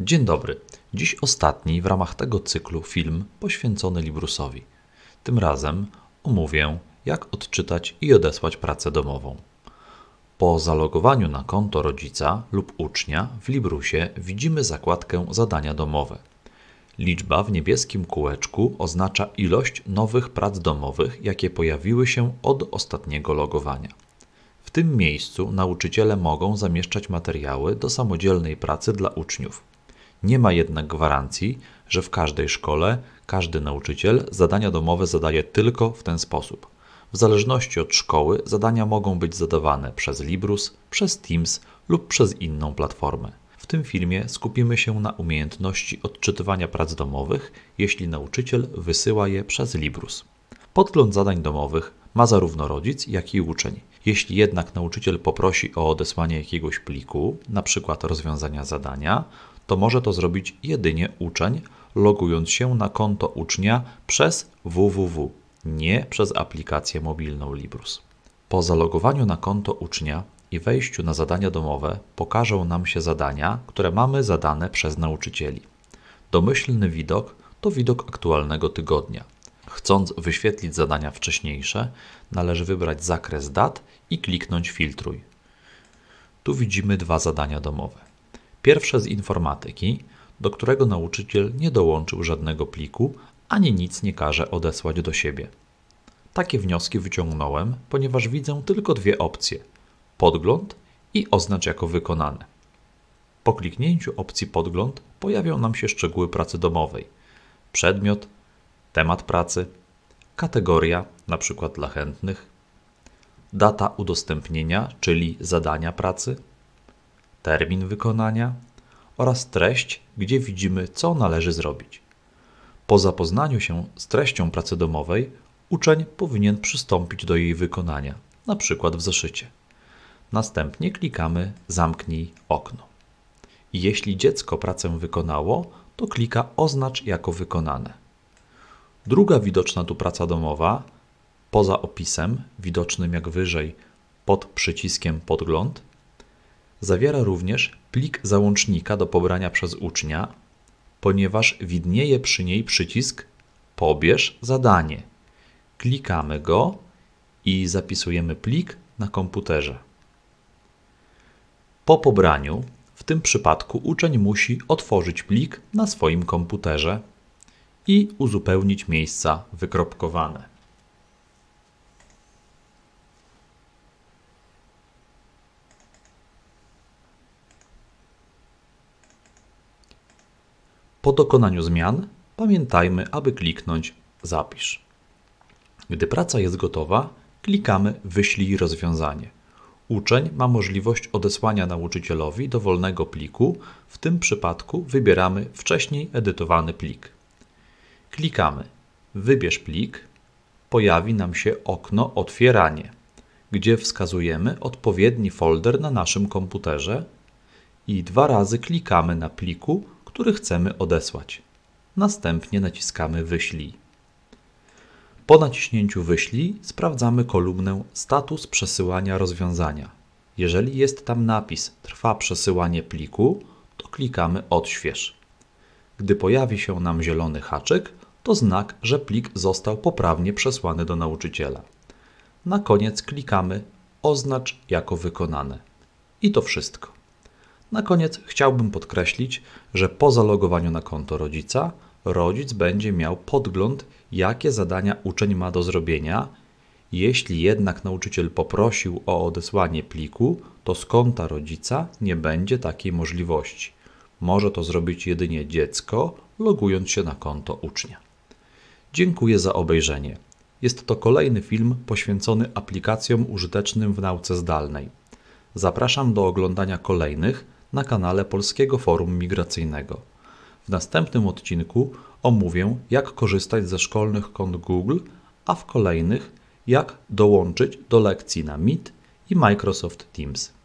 Dzień dobry. Dziś ostatni w ramach tego cyklu film poświęcony Librusowi. Tym razem omówię, jak odczytać i odesłać pracę domową. Po zalogowaniu na konto rodzica lub ucznia w Librusie widzimy zakładkę Zadania domowe. Liczba w niebieskim kółeczku oznacza ilość nowych prac domowych, jakie pojawiły się od ostatniego logowania. W tym miejscu nauczyciele mogą zamieszczać materiały do samodzielnej pracy dla uczniów. Nie ma jednak gwarancji, że w każdej szkole każdy nauczyciel zadania domowe zadaje tylko w ten sposób. W zależności od szkoły zadania mogą być zadawane przez Librus, przez Teams lub przez inną platformę. W tym filmie skupimy się na umiejętności odczytywania prac domowych, jeśli nauczyciel wysyła je przez Librus. Podgląd zadań domowych ma zarówno rodzic, jak i uczeń. Jeśli jednak nauczyciel poprosi o odesłanie jakiegoś pliku, np. rozwiązania zadania, to może to zrobić jedynie uczeń, logując się na konto ucznia przez www, nie przez aplikację mobilną Librus. Po zalogowaniu na konto ucznia i wejściu na zadania domowe pokażą nam się zadania, które mamy zadane przez nauczycieli. Domyślny widok to widok aktualnego tygodnia. Chcąc wyświetlić zadania wcześniejsze, należy wybrać zakres dat i kliknąć Filtruj. Tu widzimy dwa zadania domowe. Pierwsze z informatyki, do którego nauczyciel nie dołączył żadnego pliku ani nic nie każe odesłać do siebie. Takie wnioski wyciągnąłem, ponieważ widzę tylko dwie opcje: podgląd i oznacz jako wykonane. Po kliknięciu opcji podgląd pojawią nam się szczegóły pracy domowej: przedmiot, temat pracy, kategoria, np. dla chętnych, data udostępnienia, czyli zadania pracy, termin wykonania oraz treść, gdzie widzimy, co należy zrobić. Po zapoznaniu się z treścią pracy domowej, uczeń powinien przystąpić do jej wykonania, na przykład w zeszycie. Następnie klikamy Zamknij okno. Jeśli dziecko pracę wykonało, to klika Oznacz jako wykonane. Druga widoczna tu praca domowa, poza opisem, widocznym jak wyżej, pod przyciskiem Podgląd, Zawiera również plik załącznika do pobrania przez ucznia, ponieważ widnieje przy niej przycisk Pobierz zadanie. Klikamy go i zapisujemy plik na komputerze. Po pobraniu, w tym przypadku uczeń musi otworzyć plik na swoim komputerze i uzupełnić miejsca wykropkowane. Po dokonaniu zmian pamiętajmy, aby kliknąć Zapisz. Gdy praca jest gotowa, klikamy Wyślij rozwiązanie. Uczeń ma możliwość odesłania nauczycielowi dowolnego pliku, w tym przypadku wybieramy wcześniej edytowany plik. Klikamy Wybierz plik, pojawi nam się okno Otwieranie, gdzie wskazujemy odpowiedni folder na naszym komputerze i dwa razy klikamy na pliku który chcemy odesłać. Następnie naciskamy Wyślij. Po naciśnięciu Wyślij sprawdzamy kolumnę Status przesyłania rozwiązania. Jeżeli jest tam napis Trwa przesyłanie pliku, to klikamy Odśwież. Gdy pojawi się nam zielony haczyk, to znak, że plik został poprawnie przesłany do nauczyciela. Na koniec klikamy Oznacz jako wykonane. I to wszystko. Na koniec chciałbym podkreślić, że po zalogowaniu na konto rodzica, rodzic będzie miał podgląd, jakie zadania uczeń ma do zrobienia. Jeśli jednak nauczyciel poprosił o odesłanie pliku, to z konta rodzica nie będzie takiej możliwości. Może to zrobić jedynie dziecko, logując się na konto ucznia. Dziękuję za obejrzenie. Jest to kolejny film poświęcony aplikacjom użytecznym w nauce zdalnej. Zapraszam do oglądania kolejnych na kanale Polskiego Forum Migracyjnego. W następnym odcinku omówię, jak korzystać ze szkolnych kont Google, a w kolejnych, jak dołączyć do lekcji na Meet i Microsoft Teams.